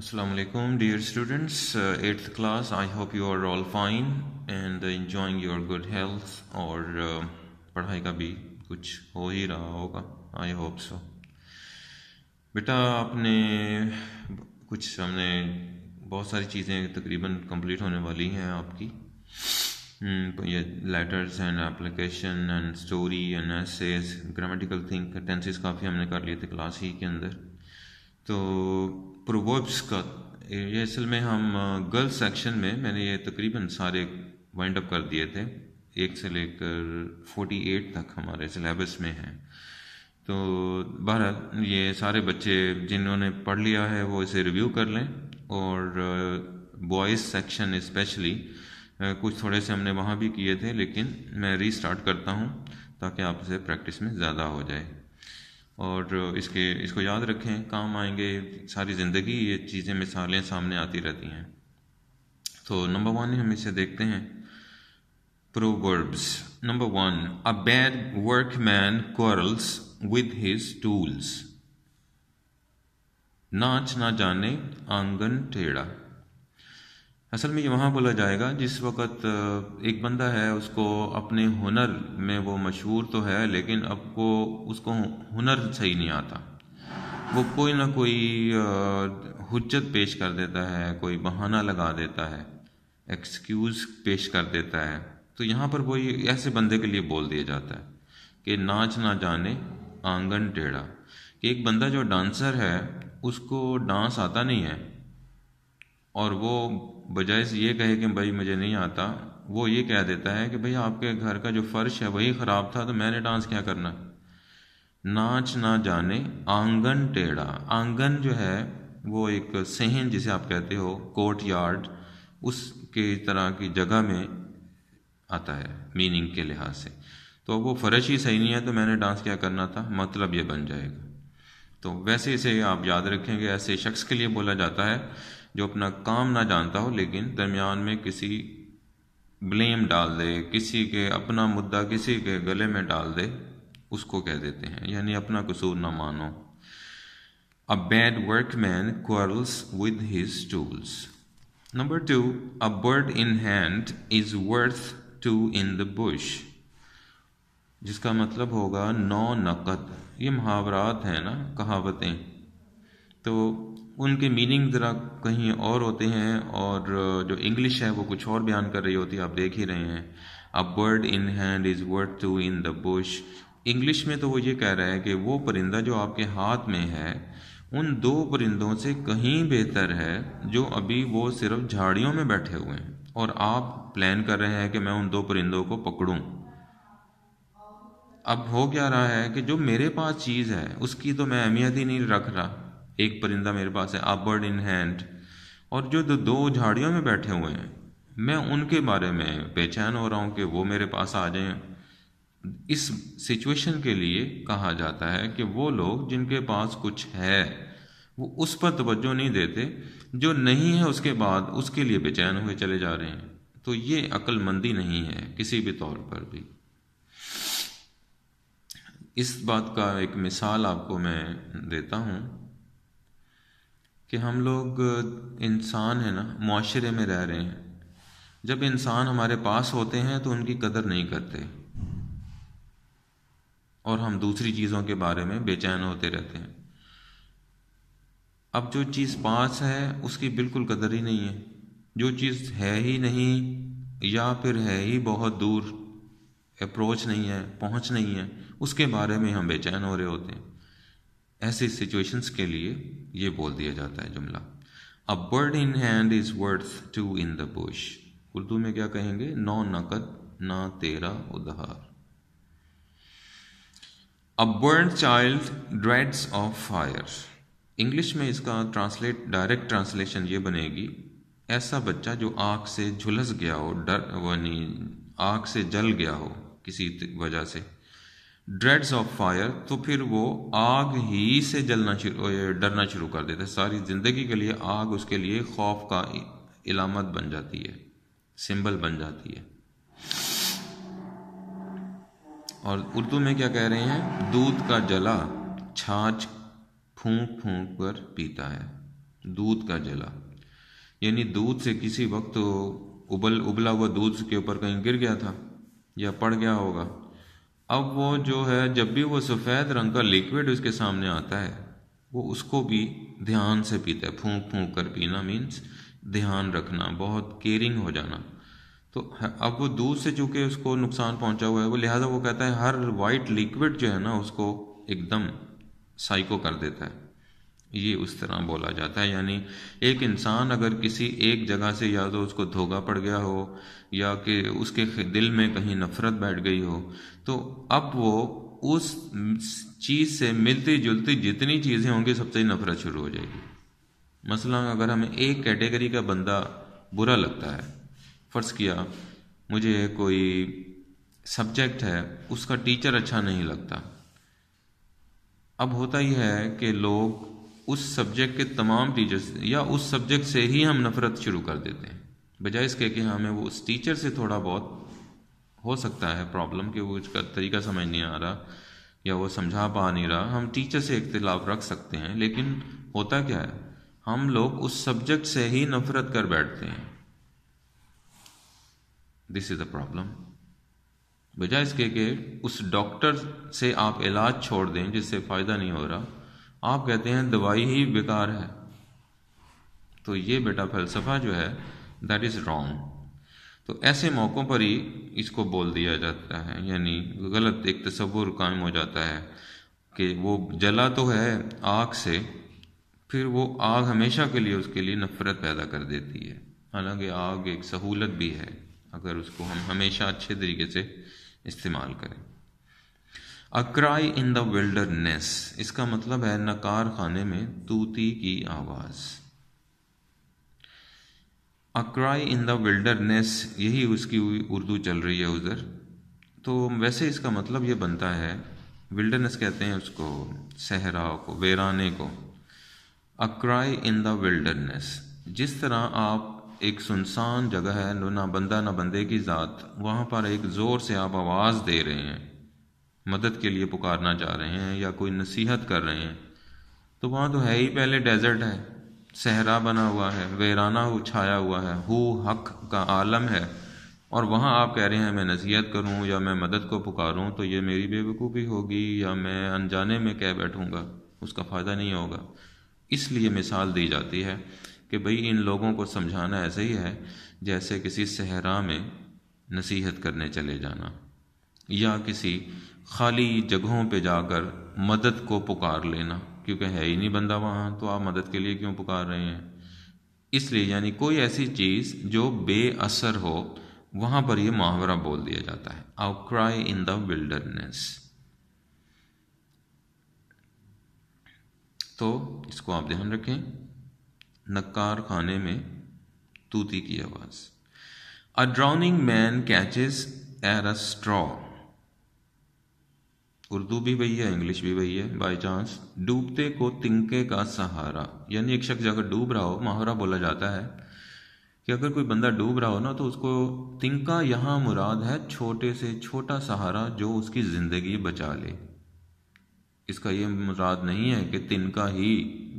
assalamu alaikum dear students, uh, 8th class. I hope you are all fine and enjoying your good health or padhai ka bhi kuch ho hi raha hoga i hope so beta apne kuch कुछ bahut sari cheeze चीज़ें तकरीबन complete होने वाली हैं आपकी ये letters and application and story and essays grammatical think tenses काफ़ी हमने कर लिए थे क्लास ही के अंदर तो प्रोवर्ब्स का ये असल में हम गर्ल्स सेक्शन में मैंने ये तकरीबन सारे वाइंड अप कर दिए थे एक से लेकर एट तक हमारे सिलेबस में हैं तो बहरहाल ये सारे बच्चे जिन्होंने पढ़ लिया है वो इसे रिव्यू कर लें और बॉयज़ सेक्शन स्पेशली कुछ थोड़े से हमने वहाँ भी किए थे लेकिन मैं रीस्टार्ट करता हूँ ताकि आप इसे प्रैक्टिस में ज़्यादा हो जाए और इसके इसको याद रखें काम आएंगे सारी ज़िंदगी ये चीज़ें मिसालें सामने आती रहती हैं तो नंबर वन हम इसे देखते हैं proverbs number one a bad workman quarrels with his tools नाच ना जाने आंगन टेढ़ा असल में ये वहाँ बोला जाएगा जिस वक्त एक बंदा है उसको अपने हुनर में वो मशहूर तो है लेकिन अब वो उसको हुनर सही नहीं आता वो कोई ना कोई हजत पेश कर देता है कोई बहाना लगा देता है एक्सक्यूज़ पेश कर देता है तो यहाँ पर वो ये ऐसे बंदे के लिए बोल दिया जाता है कि नाच ना जाने आंगन टेढ़ा कि एक बंदा जो डांसर है उसको डांस आता नहीं है और वो बजाय से ये कहे कि भाई मुझे नहीं आता वो ये कह देता है कि भाई आपके घर का जो फर्श है वही ख़राब था तो मैंने डांस क्या करना नाच ना जाने आंगन टेढ़ा आंगन जो है वो एक सहन जिसे आप कहते हो कोर्ट यार्ड उसके तरह की जगह में आता है मीनिंग के लिहाज से तो वो फर्श ही सही नहीं है तो मैंने डांस क्या करना था मतलब ये बन जाएगा तो वैसे इसे आप याद रखेंगे ऐसे शख्स के लिए बोला जाता है जो अपना काम ना जानता हो लेकिन दरमियान में किसी ब्लेम डाल दे किसी के अपना मुद्दा किसी के गले में डाल दे उसको कह देते हैं यानी अपना कसूर ना मानो a bad workman quarrels with his tools number two a bird in hand is worth two in the bush जिसका मतलब होगा नौ नक़द ये मुहावरात हैं ना कहावतें तो उनके मीनिंग ज़रा कहीं और होते हैं और जो इंग्लिश है वो कुछ और बयान कर रही होती है आप देख ही रहे हैं a bird in hand is word two in the bush English में तो वो ये कह रहा है कि वो परिंदा जो आपके हाथ में है उन दो परिंदों से कहीं बेहतर है जो अभी वो सिर्फ झाड़ियों में बैठे हुए हैं और आप प्लान कर रहे हैं कि मैं उन दो परिंदों को पकड़ूँ अब हो क्या रहा है कि जो मेरे पास चीज़ है उसकी तो मैं अहमियत ही नहीं रख रहा एक परिंदा मेरे पास है अपवर्ड इन हैंड और जो दो, दो झाड़ियों में बैठे हुए हैं मैं उनके बारे में बेचैन हो रहा हूँ कि वो मेरे पास आ जाएं इस सिचुएशन के लिए कहा जाता है कि वो लोग जिनके पास कुछ है वो उस पर तवज्जो नहीं देते जो नहीं है उसके बाद उसके लिए बेचैन हुए चले जा रहे हैं तो ये अक्लमंदी नहीं है किसी भी तौर पर भी इस बात का एक मिसाल आपको मैं देता हूँ कि हम लोग इंसान हैं ना माशरे में रह रहे हैं जब इंसान हमारे पास होते हैं तो उनकी कदर नहीं करते और हम दूसरी चीज़ों के बारे में बेचैन होते रहते हैं अब जो चीज़ पास है उसकी बिल्कुल कदर ही नहीं है जो चीज़ है ही नहीं या फिर है ही बहुत दूर अप्रोच नहीं है पहुंच नहीं है उसके बारे में हम बेचैन हो रहे होते हैं ऐसे सिचुएशंस के लिए ये बोल दिया जाता है जुमला a bird in hand is worth two in the bush Urdu में क्या कहेंगे नौ नकद ना तेरा उधार a burnt child dreads of fire English में इसका ट्रांसलेट डायरेक्ट ट्रांसलेशन ये बनेगी ऐसा बच्चा जो आग से झुलस गया हो डर वनी आग से जल गया हो किसी वजह से ड्रेड्स ऑफ फायर तो फिर वो आग ही से जलना शुरू डरना शुरू कर देता है सारी ज़िंदगी के लिए आग उसके लिए खौफ का इलामत बन जाती है सिंबल बन जाती है और उर्दू में क्या कह रहे हैं दूध का जला छाछ फूंक फूंक कर पीता है दूध का जला यानी दूध से किसी वक्त उबल उबला हुआ दूध के ऊपर कहीं गिर गया था या पड़ गया होगा अब वो जो है जब भी वो सफ़ेद रंग का लिक्विड उसके सामने आता है वो उसको भी ध्यान से पीता है फूंक फूंक कर पीना मीन्स ध्यान रखना बहुत केयरिंग हो जाना तो अब वो दूध से चूँकि उसको नुकसान पहुंचा हुआ है वो लिहाजा वो कहता है हर वाइट लिक्विड जो है ना उसको एकदम साइको कर देता है ये उस तरह बोला जाता है यानी एक इंसान अगर किसी एक जगह से या तो उसको धोखा पड़ गया हो या कि उसके दिल में कहीं नफरत बैठ गई हो तो अब वो उस चीज़ से मिलती जुलती जितनी चीज़ें होंगी सबसे नफरत शुरू हो जाएगी मसला अगर हमें एक कैटेगरी का बंदा बुरा लगता है फ़र्ज़ किया मुझे कोई सब्जेक्ट है उसका टीचर अच्छा नहीं लगता अब होता ही है कि लोग उस सब्जेक्ट के तमाम टीचर्स या उस सब्जेक्ट से ही हम नफरत शुरू कर देते हैं बजाय इसके कि हमें वो उस टीचर से थोड़ा बहुत हो सकता है प्रॉब्लम कि वो उसका तरीका समझ नहीं आ रहा या वो समझा पा नहीं रहा हम टीचर से इख्तलाफ रख सकते हैं लेकिन होता क्या है हम लोग उस सब्जेक्ट से ही नफरत कर बैठते हैं दिस इज़ अ प्रॉब्लम बजाय इसके कि उस डॉक्टर से आप इलाज छोड़ दें जिससे फ़ायदा नहीं हो रहा आप कहते हैं दवाई ही बेकार है तो ये बेटा फलसफा जो है दैट इज़ रॉन्ग तो ऐसे मौक़ों पर ही इसको बोल दिया जाता है यानी गलत एक तस्वुर कायम हो जाता है कि वो जला तो है आग से फिर वो आग हमेशा के लिए उसके लिए नफ़रत पैदा कर देती है हालांकि आग एक सहूलत भी है अगर उसको हम हमेशा अच्छे तरीके से इस्तेमाल करें अक्राई इन द विल्डरनेस इसका मतलब है नकार खाने में तूती की आवाज अक्राई इन द विल्डरनेस यही उसकी उर्दू चल रही है उधर तो वैसे इसका मतलब ये बनता है विल्डरनेस कहते हैं उसको सहरा को वेराने को अक्राई इन द विल्डरनेस जिस तरह आप एक सुनसान जगह है ना बंदा ना बंदे की ज़ात वहाँ पर एक ज़ोर से आप आवाज़ दे रहे हैं मदद के लिए पुकारना चाह रहे हैं या कोई नसीहत कर रहे हैं तो वहाँ तो है ही पहले डेजर्ट है सहरा बना हुआ है वेराना हो छाया हुआ है हु हक का आलम है और वहाँ आप कह रहे हैं मैं नसीहत करूँ या मैं मदद को पुकारूँ तो ये मेरी बेवकूफ़ी होगी या मैं अनजाने में कह बैठूँगा उसका फ़ायदा नहीं होगा इसलिए मिसाल दी जाती है कि भाई इन लोगों को समझाना ऐसे ही है जैसे किसी सहरा में नसीहत करने चले जाना या किसी खाली जगहों पे जाकर मदद को पुकार लेना क्योंकि है ही नहीं बंदा वहाँ तो आप मदद के लिए क्यों पुकार रहे हैं इसलिए यानी कोई ऐसी चीज़ जो बेअसर हो वहाँ पर यह मुहावरा बोल दिया जाता है आउ क्राई इन द विल्डरनेस तो इसको आप ध्यान रखें नक्कार खाने में तूती की आवाज़ अ ड्राउनिंग मैन कैचेस एर अ स्ट्रॉ उर्दू भी वही है इंग्लिश भी वही है बाय चांस डूबते को तिनके का सहारा यानी एक शख्स अगर डूब रहा हो माहौरा बोला जाता है कि अगर कोई बंदा डूब रहा हो ना तो उसको तिनका यहाँ मुराद है छोटे से छोटा सहारा जो उसकी ज़िंदगी बचा ले इसका यह मुराद नहीं है कि तिनका ही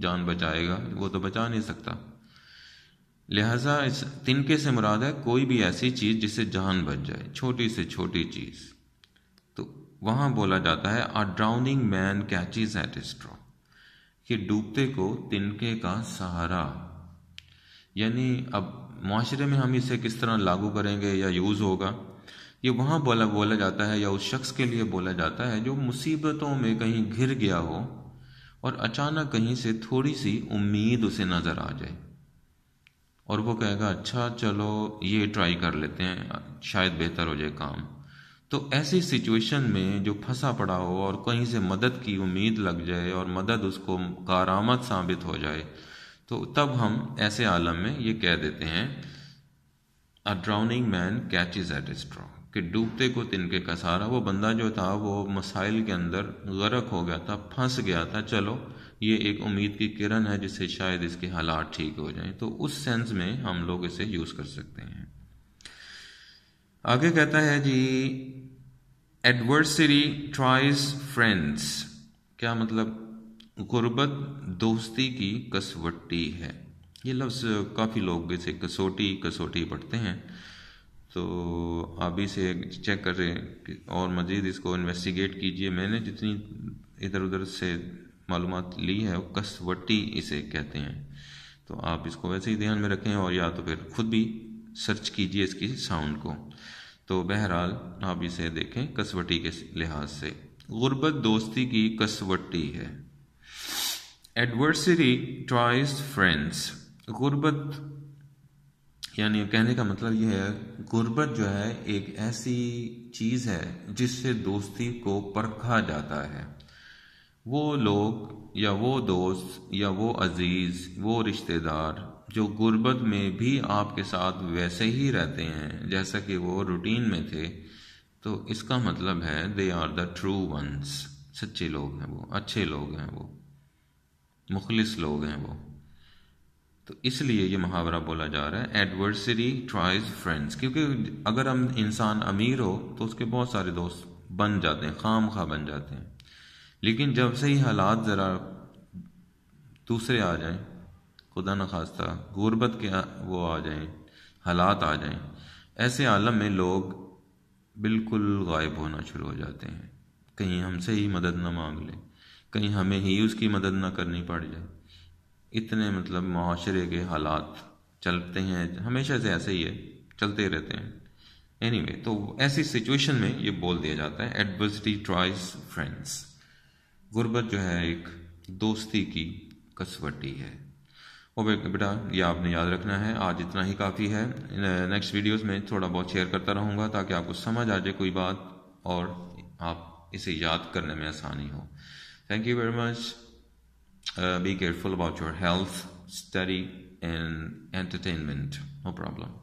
जान बचाएगा वो तो बचा नहीं सकता लिहाजा इस तिनके से मुराद है कोई भी ऐसी चीज़ जिससे जान बच जाए छोटी से छोटी चीज़ वहाँ बोला जाता है a drowning man catches at straw कि डूबते को तिनके का सहारा यानी अब माशरे में हम इसे किस तरह लागू करेंगे या यूज़ होगा ये वहां बोला बोला जाता है या उस शख्स के लिए बोला जाता है जो मुसीबतों में कहीं घिर गया हो और अचानक कहीं से थोड़ी सी उम्मीद उसे नज़र आ जाए और वो कहेगा अच्छा चलो ये ट्राई कर लेते हैं शायद बेहतर हो जाए काम तो ऐसी सिचुएशन में जो फंसा पड़ा हो और कहीं से मदद की उम्मीद लग जाए और मदद उसको कारामद साबित हो जाए तो तब हम ऐसे आलम में ये कह देते हैं a drowning man catches at straw कि डूबते को तिनके का सहारा वो बंदा जो था वो मसाइल के अंदर गरक हो गया था फंस गया था चलो ये एक उम्मीद की किरण है जिससे शायद इसके हालात ठीक हो जाए तो उस सेंस में हम लोग इसे यूज़ कर सकते हैं आगे कहता है जी एडवर्सरी ट्राइज फ्रेंड्स क्या मतलब गुर्बत दोस्ती की कसवटी है ये लफ्ज़ काफ़ी लोग इसे कसोटी कसोटी पढ़ते हैं तो आप इसे चेक कर रहे हैं और मज़ीद इसको इन्वेस्टिगेट कीजिए मैंने जितनी इधर उधर से मालूम ली है वो कसवटी इसे कहते हैं तो आप इसको वैसे ही ध्यान में रखें और या तो फिर खुद भी सर्च कीजिए इसकी साउंड को तो बहरहाल आप इसे देखें कसवटी के लिहाज से गुर्बत दोस्ती की कसवटी है एडवर्सरी ट्राइज फ्रेंड्स गुर्बत यानी कहने का मतलब यह है गुर्बत जो है एक ऐसी चीज़ है जिससे दोस्ती को परखा जाता है वो लोग या वो दोस्त या वो अजीज़ वो रिश्तेदार जो गुर्बत में भी आपके साथ वैसे ही रहते हैं जैसा कि वो रूटीन में थे तो इसका मतलब है they are the true ones सच्चे लोग हैं वो अच्छे लोग हैं वो मुखलिस लोग हैं वो तो इसलिए ये मुहावरा बोला जा रहा है एडवर्सरी ट्राइज फ्रेंड्स क्योंकि अगर हम इंसान अमीर हो तो उसके बहुत सारे दोस्त बन जाते हैं खाम खा बन जाते हैं लेकिन जब से ही हालात ज़रा दूसरे आ जाएं खुदा न खास्ता गुरबत के वो आ जाएं हालात आ जाएं ऐसे आलम में लोग बिल्कुल गायब होना शुरू हो जाते हैं कहीं हमसे ही मदद ना मांग ले कहीं हमें ही उसकी मदद ना करनी पड़ जाए इतने मतलब माशरे के हालात चलते हैं हमेशा से ऐसे ही है चलते रहते हैं एनी anyway, तो ऐसी सिचुएशन में ये बोल दिया जाता है एडवर्सिटी ट्राइज फ्रेंड्स गुर्बत जो है एक दोस्ती की कसवटी है मोबाइल बेटा ये आपने याद रखना है आज इतना ही काफ़ी है नेक्स्ट वीडियोस में थोड़ा बहुत शेयर करता रहूँगा ताकि आपको समझ आ जाए कोई बात और आप इसे याद करने में आसानी हो thank you very much be careful about your health study and entertainment no problem